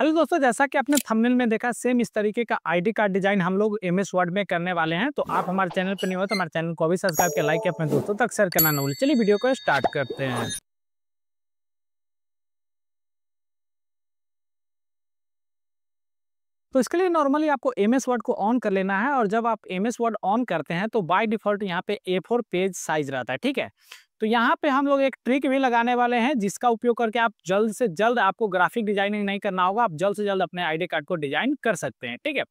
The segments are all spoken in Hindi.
हेलो दोस्तों जैसा कि आपने थंबनेल में देखा सेम इस तरीके का आईडी कार्ड डिजाइन हम लोग एम एस वर्ड में करने वाले हैं तो आप हमारे चैनल पर नहीं हो तो हमारे चैनल को भी सब्सक्राइब के लाइक अपने दोस्तों तक शेयर करना ना भूलें चलिए वीडियो को स्टार्ट करते हैं तो इसके लिए नॉर्मली आपको एम एस वर्ड को ऑन कर लेना है और जब आप एम एस वर्ड ऑन करते हैं तो बाय डिफॉल्ट यहाँ पे ए फोर पेज साइज रहता है ठीक है तो यहाँ पे हम लोग एक ट्रिक भी लगाने वाले हैं जिसका उपयोग करके आप जल्द से जल्द आपको ग्राफिक डिजाइनिंग नहीं करना होगा आप जल्द से जल्द अपने आईडी कार्ड को डिजाइन कर सकते हैं ठीक है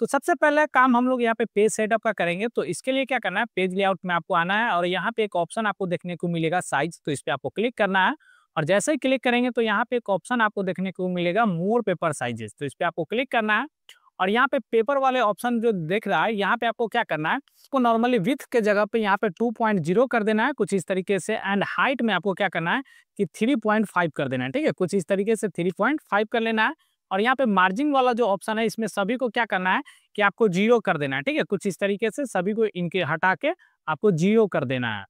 तो सबसे पहले काम हम लोग यहाँ पे पेज सेटअप का करेंगे तो इसके लिए क्या करना है पेज लेआउट में आपको आना है और यहाँ पे एक ऑप्शन आपको देखने को मिलेगा साइज तो इस पर आपको क्लिक करना है और जैसे ही क्लिक करेंगे तो यहाँ पे एक ऑप्शन आपको देखने को मिलेगा मोर पेपर साइजेस तो इस पर आपको क्लिक करना है और यहाँ पे पेपर वाले ऑप्शन जो देख रहा है यहाँ पे आपको क्या करना है उसको नॉर्मली विथ के जगह पे यहाँ पे 2.0 कर देना है कुछ इस तरीके से एंड हाइट में आपको क्या करना है कि 3.5 कर देना है ठीक है कुछ इस तरीके से 3.5 कर लेना है और यहाँ पे मार्जिन वाला जो ऑप्शन है इसमें सभी को क्या करना है कि आपको जीरो कर देना है ठीक है कुछ इस तरीके से सभी को इनके हटा के आपको जीरो कर देना है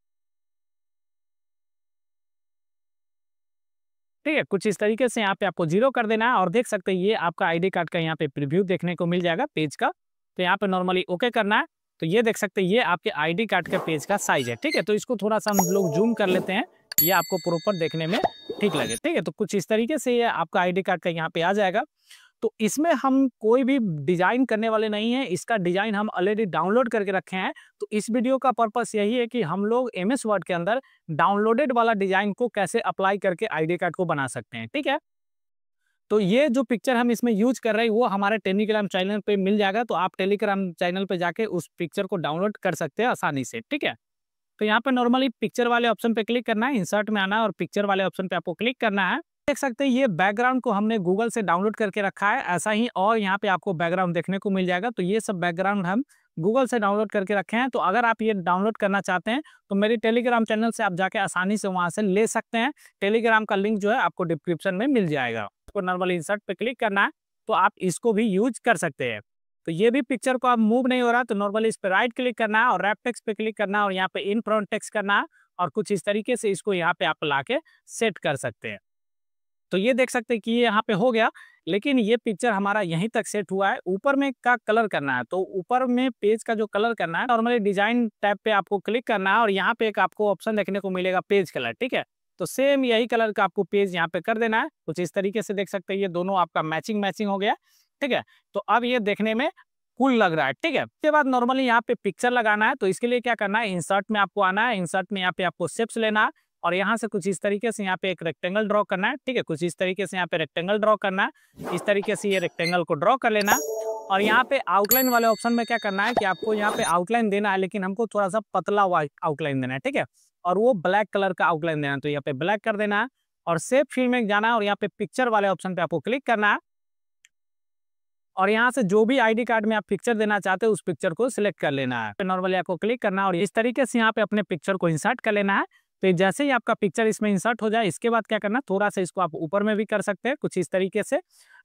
ठीक है कुछ इस तरीके से यहाँ पे आपको जीरो कर देना है और देख सकते हैं ये आपका आईडी कार्ड का यहाँ पे प्रीव्यू देखने को मिल जाएगा पेज का तो यहाँ पे नॉर्मली ओके करना है तो ये देख सकते हैं ये आपके आईडी कार्ड के पेज का साइज है ठीक है तो इसको थोड़ा सा हम लोग जूम कर लेते हैं ये आपको प्रॉपर देखने में ठीक लगे ठीक है तो कुछ इस तरीके से ये आपका आई कार्ड का यहाँ पे आ जाएगा तो इसमें हम कोई भी डिज़ाइन करने वाले नहीं है इसका डिज़ाइन हम ऑलरेडी डाउनलोड करके रखे हैं तो इस वीडियो का पर्पस यही है कि हम लोग एम एस वर्ड के अंदर डाउनलोडेड वाला डिज़ाइन को कैसे अप्लाई करके आईडी कार्ड को बना सकते हैं ठीक है तो ये जो पिक्चर हम इसमें यूज कर रहे हैं वो हमारे टेलीग्राम चैनल पे मिल जाएगा तो आप टेलीग्राम चैनल पे जाके उस पिक्चर को डाउनलोड कर सकते हैं आसानी से ठीक है तो यहाँ पे नॉर्मली पिक्चर वाले ऑप्शन पे क्लिक करना है इंसर्ट में आना है और पिक्चर वाले ऑप्शन पे आपको क्लिक करना है देख सकते हैं ये बैकग्राउंड को हमने गूगल से डाउनलोड करके रखा है ऐसा ही और यहाँ पे आपको बैकग्राउंड देखने को मिल जाएगा तो ये सब बैकग्राउंड हम गूगल से डाउनलोड करके रखे हैं तो अगर आप ये डाउनलोड करना चाहते हैं तो मेरे टेलीग्राम चैनल से आप जाके आसानी से वहाँ से ले सकते हैं टेलीग्राम का लिंक जो है आपको डिस्क्रिप्शन में मिल जाएगा आपको नॉर्मल इंसर्ट पे क्लिक करना है तो आप इसको भी यूज कर सकते हैं तो ये भी पिक्चर को आप मूव नहीं हो रहा तो नॉर्मली इस पर राइट क्लिक करना है और रैप टेक्स पे क्लिक करना है और यहाँ पे इन फ्रंट टेक्स करना है और कुछ इस तरीके से इसको यहाँ पे आप ला के सेट कर सकते हैं तो ये देख सकते हैं कि ये यहाँ पे हो गया लेकिन ये पिक्चर हमारा यहीं तक सेट हुआ है ऊपर में का कलर करना है तो ऊपर में पेज का जो कलर करना है नॉर्मली डिजाइन टाइप पे आपको क्लिक करना है और यहाँ पे एक आपको ऑप्शन देखने को मिलेगा पेज कलर ठीक है तो सेम यही कलर का आपको पेज यहाँ पे कर देना है कुछ इस तरीके से देख सकते हैं ये दोनों आपका मैचिंग मैचिंग हो गया ठीक है तो अब ये देखने में कुल लग रहा है ठीक है उसके बाद नॉर्मली यहाँ पे पिक्चर लगाना है तो इसके लिए क्या करना है इंसर्ट में आपको आना है इंसर्ट में यहाँ पे आपको सेप्स लेना है और यहाँ से कुछ इस तरीके से यहाँ पे एक रेक्टेंगल ड्रॉ करना है ठीक है कुछ इस तरीके से यहाँ पे रेक्टेंगल ड्रॉ करना है इस तरीके से ये रेक्टेंगल को ड्रॉ कर लेना और यहाँ पे आउटलाइन वाले ऑप्शन में क्या करना है कि आपको यहाँ पे आउटलाइन देना है लेकिन हमको थोड़ा सा पतला आउटलाइन देना है ठीक है और वो ब्लैक कलर का आउटलाइन देना है तो यहाँ पे ब्लैक कर देना है और सेफ फील्ड में जाना है और यहाँ पे पिक्चर वाले ऑप्शन पे आपको क्लिक करना है और यहाँ से जो भी आईडी कार्ड में आप पिक्चर देना चाहते हो उस पिक्चर को सिलेक्ट कर लेना है नॉर्मली आपको क्लिक करना है और इस तरीके से यहाँ पे अपने पिक्चर को इंसर्ट कर लेना है तो जैसे ही आपका पिक्चर इसमें इंसर्ट हो जाए इसके बाद क्या करना थोड़ा सा इसको आप ऊपर में भी कर सकते हैं कुछ इस तरीके से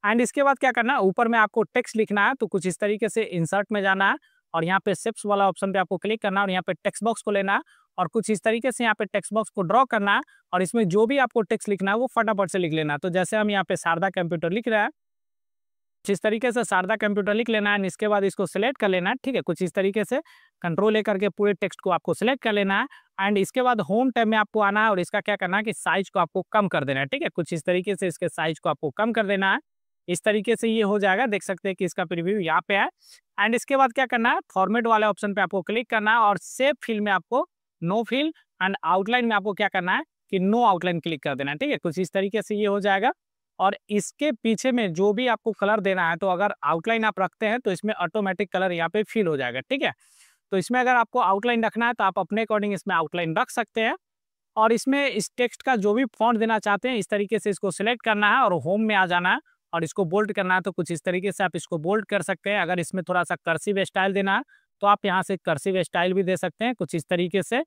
एंड इसके बाद क्या करना ऊपर में आपको टेक्स्ट लिखना है तो कुछ इस तरीके से इंसर्ट में जाना है और यहाँ पे सिप्स वाला ऑप्शन पे आपको क्लिक करना है और यहाँ पे टेक्स बॉक्स को लेना है और कुछ इस तरीके से यहाँ पे टेक्स बॉक्स को ड्रॉ करना है और इसमें जो भी आपको टेक्स लिखना है वो फटाफट से लिख लेना तो जैसे हम यहाँ पे शारदा कंप्यूटर लिख रहे हैं कुछ इस तरीके से शारदा कंप्यूटर लिख लेना है इसके बाद इसको सिलेक्ट कर लेना है ठीक है कुछ इस तरीके से कंट्रोल ले करके पूरे टेक्स्ट को आपको सिलेक्ट कर लेना है एंड इसके बाद होम टैब में आपको आना है और इसका क्या करना है कि साइज को आपको कम कर देना है ठीक है कुछ इस तरीके से इसके साइज को आपको कम कर देना है इस तरीके से ये हो जाएगा देख सकते हैं कि इसका प्रिव्यू यहाँ पे है एंड इसके बाद क्या करना है फॉर्मेट वाले ऑप्शन पे आपको क्लिक करना है और सेफ फील में आपको नो फील एंड आउटलाइन में आपको क्या करना है कि नो आउटलाइन क्लिक कर देना है ठीक है कुछ इस तरीके से ये हो जाएगा और इसके पीछे में जो भी आपको कलर देना है तो अगर आउटलाइन आप रखते हैं तो इसमें ऑटोमेटिक कलर यहाँ पे फिल हो जाएगा ठीक है तो इसमें अगर आपको आउटलाइन रखना है तो आप अपने अकॉर्डिंग इसमें आउटलाइन रख सकते हैं और इसमें इस टेक्स्ट का जो भी फॉन्ट देना चाहते हैं इस तरीके से इसको सिलेक्ट करना है और होम में आ जाना है और इसको बोल्ड करना है तो कुछ इस तरीके से आप इसको बोल्ड कर सकते हैं अगर इसमें थोड़ा सा कर्सिव स्टाइल देना है तो आप यहाँ से कर्सिव स्टाइल भी दे सकते हैं कुछ इस तरीके से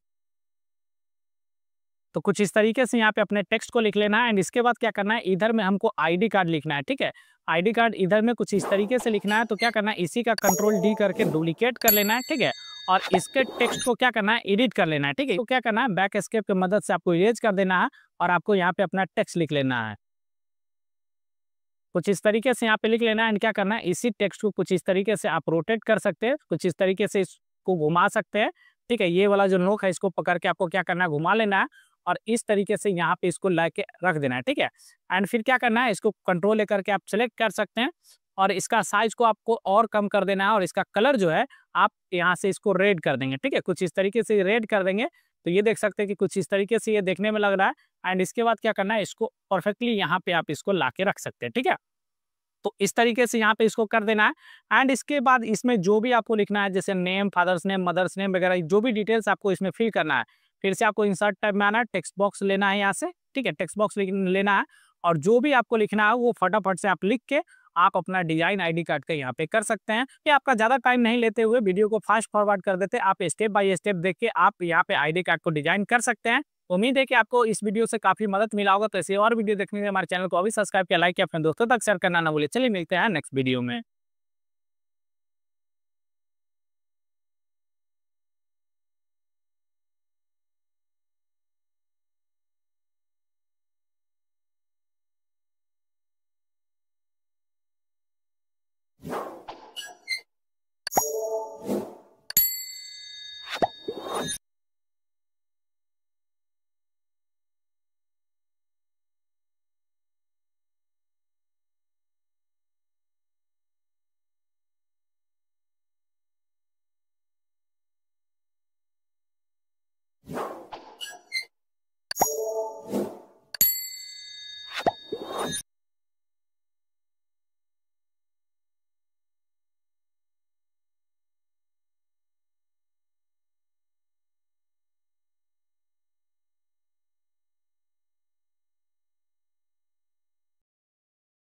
तो कुछ इस तरीके से यहाँ पे अपने टेक्स्ट को लिख लेना है एंड इसके बाद क्या करना है इधर में हमको आईडी कार्ड लिखना है ठीक है आईडी कार्ड इधर में कुछ इस तरीके से लिखना है तो क्या करना है इसी का कंट्रोल डी करके डुप्लीकेट कर लेना है ठीक है और इसके टेक्स्ट को क्या करना है एडिट कर लेना है ठीक है तो क्या करना है बैक स्केप की मदद से आपको इरेज कर देना है और आपको यहाँ पे अपना टेक्स्ट लिख लेना है कुछ इस तरीके से यहाँ पे लिख लेना है एंड क्या करना है इसी टेक्स्ट को कुछ इस तरीके से आप रोटेट कर सकते हैं कुछ इस तरीके से इसको घुमा सकते हैं ठीक है ये वाला जो नोक है इसको पकड़ के आपको क्या करना है घुमा लेना है और इस तरीके से यहाँ पे इसको ला के रख देना है ठीक है एंड फिर क्या करना है इसको कंट्रोल लेकर के आप सेलेक्ट कर सकते हैं और इसका साइज को आपको और कम कर देना है और इसका कलर जो है आप यहाँ से इसको रेड कर देंगे ठीक है कुछ इस तरीके से रेड कर देंगे तो ये देख सकते हैं कि कुछ इस तरीके से ये देखने में लग रहा है एंड इसके बाद क्या करना है इसको परफेक्टली यहाँ पे आप इसको ला के रख सकते हैं ठीक है तो इस तरीके से यहाँ पे इसको कर देना है एंड इसके बाद इसमें जो भी आपको लिखना है जैसे name father's name mother's name वगैरह जो भी डिटेल्स आपको इसमें फिल करना है फिर से आपको इंसर्ट टाइप में आना है टेक्स्ट बॉक्स लेना है यहाँ से ठीक है टेक्स्ट बॉक्स लेना है और जो भी आपको लिखना है वो फटाफट से आप लिख के आप अपना डिजाइन आईडी काट के यहाँ पे कर सकते हैं कि आपका ज़्यादा टाइम नहीं लेते हुए वीडियो को फास्ट फॉरवर्ड कर देते आप स्टेप बाय स्टेप देख के आप यहाँ पे आईडी कार्ड को डिजाइन कर सकते हैं उम्मीद है कि आपको इस वीडियो से काफी मदद मिला होगा तो ऐसे और वीडियो देखने के हमारे चैनल को अभी सब्सक्राइब किया लाइक किया अपने दोस्तों तक शेयर करना ना बोले चलिए मिलते हैं नेक्स्ट वीडियो में